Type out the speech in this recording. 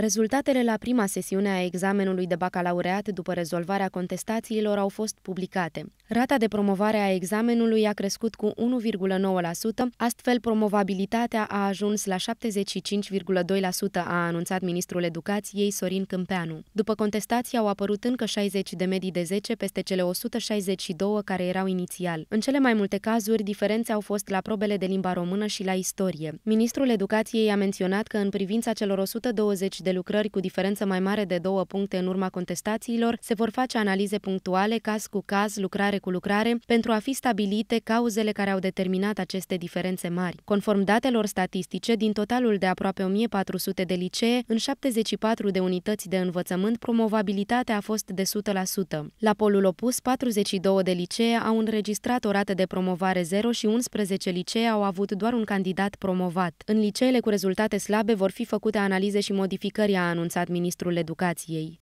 Rezultatele la prima sesiune a examenului de bacalaureat după rezolvarea contestațiilor au fost publicate. Rata de promovare a examenului a crescut cu 1,9%, astfel promovabilitatea a ajuns la 75,2%, a anunțat ministrul educației Sorin Câmpeanu. După contestații au apărut încă 60 de medii de 10 peste cele 162 care erau inițial. În cele mai multe cazuri, diferențe au fost la probele de limba română și la istorie. Ministrul educației a menționat că în privința celor 120 de lucrări cu diferență mai mare de două puncte în urma contestațiilor, se vor face analize punctuale, caz cu caz, lucrare cu lucrare pentru a fi stabilite cauzele care au determinat aceste diferențe mari. Conform datelor statistice, din totalul de aproape 1400 de licee, în 74 de unități de învățământ, promovabilitatea a fost de 100%. La polul opus, 42 de licee au înregistrat o rată de promovare 0 și 11 licee au avut doar un candidat promovat. În liceele cu rezultate slabe vor fi făcute analize și modificări, a anunțat ministrul educației.